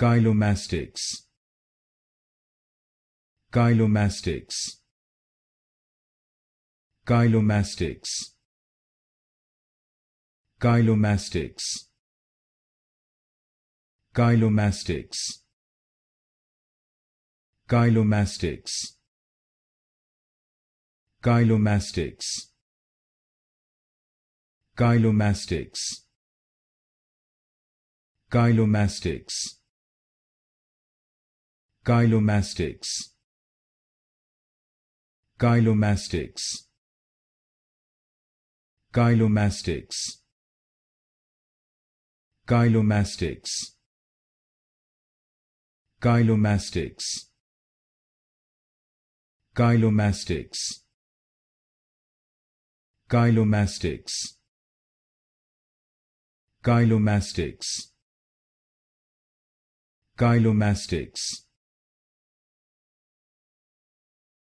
Chylomastics. Chylomastics. Chylomastics. Chylomastics. Chylomastics. Chylomastics. Chylomastics. Chylomastics. Chylomastics. Gylomastics. Gylomastics. Gylomastics. Gylomastics. Gylomastics. Gylomastics. Gylomastics. Gylomastics. Gylomastics.